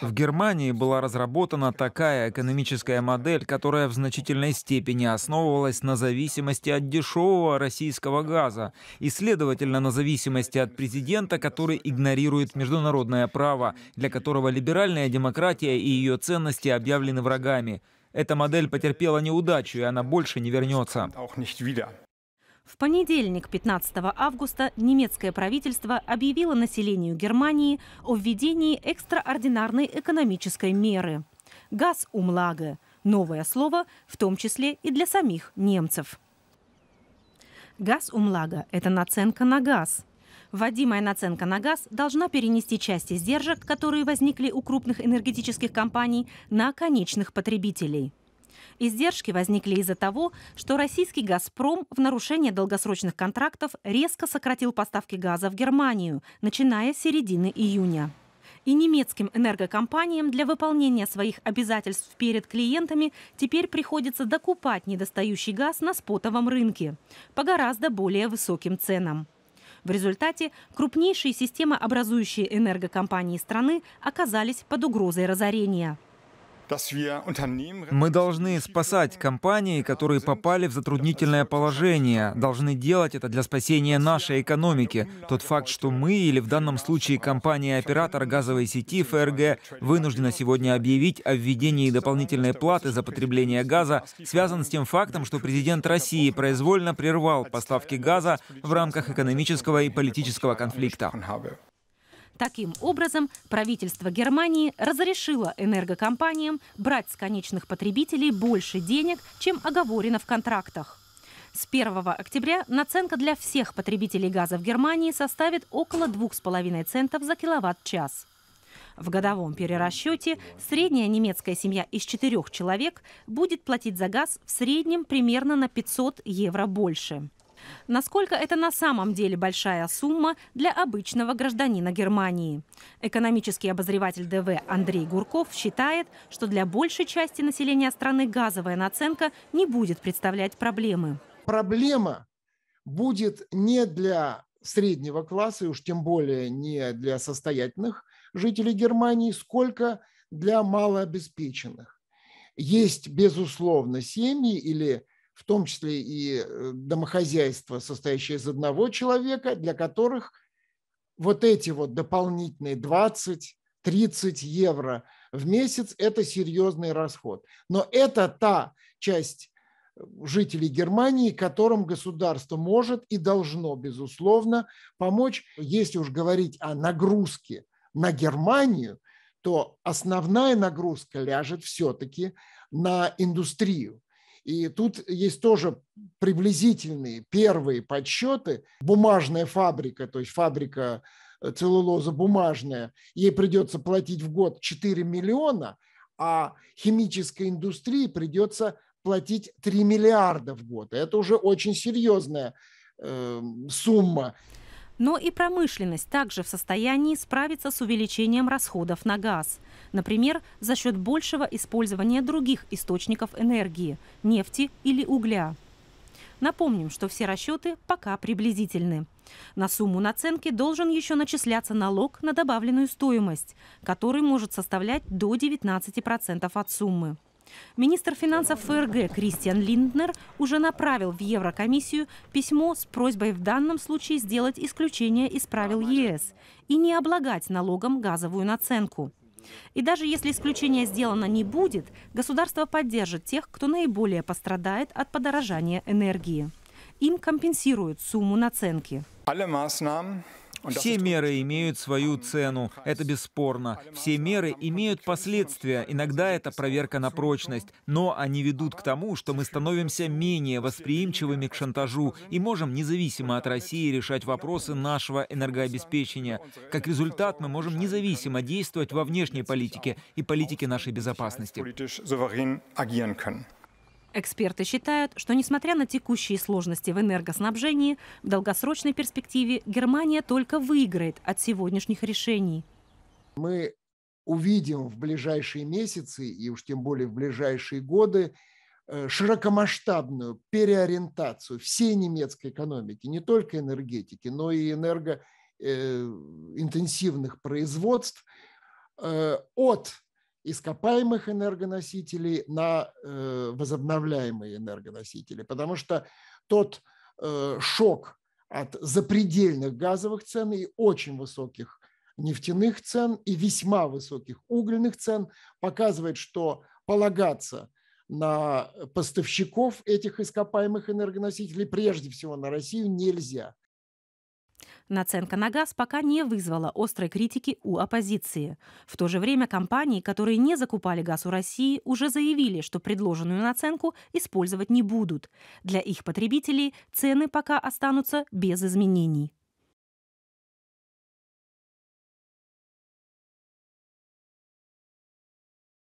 В Германии была разработана такая экономическая модель, которая в значительной степени основывалась на зависимости от дешевого российского газа и, следовательно, на зависимости от президента, который игнорирует международное право, для которого либеральная демократия и ее ценности объявлены врагами. Эта модель потерпела неудачу, и она больше не вернется. В понедельник, 15 августа, немецкое правительство объявило населению Германии о введении экстраординарной экономической меры. Газ умлага – новое слово, в том числе и для самих немцев. Газ умлага – это наценка на газ – Вводимая наценка на газ должна перенести часть издержек, которые возникли у крупных энергетических компаний, на конечных потребителей. Издержки возникли из-за того, что российский «Газпром» в нарушение долгосрочных контрактов резко сократил поставки газа в Германию, начиная с середины июня и немецким энергокомпаниям для выполнения своих обязательств перед клиентами теперь приходится докупать недостающий газ на спотовом рынке по гораздо более высоким ценам. В результате крупнейшие системообразующие энергокомпании страны оказались под угрозой разорения. Мы должны спасать компании, которые попали в затруднительное положение, должны делать это для спасения нашей экономики. Тот факт, что мы, или в данном случае компания-оператор газовой сети ФРГ, вынуждена сегодня объявить о введении дополнительной платы за потребление газа, связан с тем фактом, что президент России произвольно прервал поставки газа в рамках экономического и политического конфликта. Таким образом, правительство Германии разрешило энергокомпаниям брать с конечных потребителей больше денег, чем оговорено в контрактах. С 1 октября наценка для всех потребителей газа в Германии составит около 2,5 центов за киловатт-час. В годовом перерасчете средняя немецкая семья из четырех человек будет платить за газ в среднем примерно на 500 евро больше. Насколько это на самом деле большая сумма для обычного гражданина Германии? Экономический обозреватель ДВ Андрей Гурков считает, что для большей части населения страны газовая наценка не будет представлять проблемы. Проблема будет не для среднего класса, и уж тем более не для состоятельных жителей Германии, сколько для малообеспеченных. Есть, безусловно, семьи или в том числе и э, домохозяйства, состоящие из одного человека, для которых вот эти вот дополнительные 20, 30 евро в месяц – это серьезный расход. Но это та часть э, жителей Германии, которым государство может и должно, безусловно, помочь. Если уж говорить о нагрузке на Германию, то основная нагрузка ляжет все-таки на индустрию, и тут есть тоже приблизительные первые подсчеты. Бумажная фабрика, то есть фабрика э, целлулоза бумажная, ей придется платить в год 4 миллиона, а химической индустрии придется платить 3 миллиарда в год. Это уже очень серьезная э, сумма. Но и промышленность также в состоянии справиться с увеличением расходов на газ. Например, за счет большего использования других источников энергии – нефти или угля. Напомним, что все расчеты пока приблизительны. На сумму наценки должен еще начисляться налог на добавленную стоимость, который может составлять до 19% от суммы. Министр финансов ФРГ Кристиан Линднер уже направил в Еврокомиссию письмо с просьбой в данном случае сделать исключение из правил ЕС и не облагать налогом газовую наценку. И даже если исключение сделано не будет, государство поддержит тех, кто наиболее пострадает от подорожания энергии. Им компенсируют сумму наценки. Все меры имеют свою цену, это бесспорно. Все меры имеют последствия, иногда это проверка на прочность, но они ведут к тому, что мы становимся менее восприимчивыми к шантажу и можем независимо от России решать вопросы нашего энергообеспечения. Как результат, мы можем независимо действовать во внешней политике и политике нашей безопасности. Эксперты считают, что несмотря на текущие сложности в энергоснабжении, в долгосрочной перспективе Германия только выиграет от сегодняшних решений. Мы увидим в ближайшие месяцы и уж тем более в ближайшие годы э, широкомасштабную переориентацию всей немецкой экономики, не только энергетики, но и энергоинтенсивных э, производств э, от ископаемых энергоносителей на э, возобновляемые энергоносители, потому что тот э, шок от запредельных газовых цен и очень высоких нефтяных цен и весьма высоких угольных цен показывает, что полагаться на поставщиков этих ископаемых энергоносителей, прежде всего на Россию, нельзя. Наценка на газ пока не вызвала острой критики у оппозиции. В то же время компании, которые не закупали газ у России, уже заявили, что предложенную наценку использовать не будут. Для их потребителей цены пока останутся без изменений.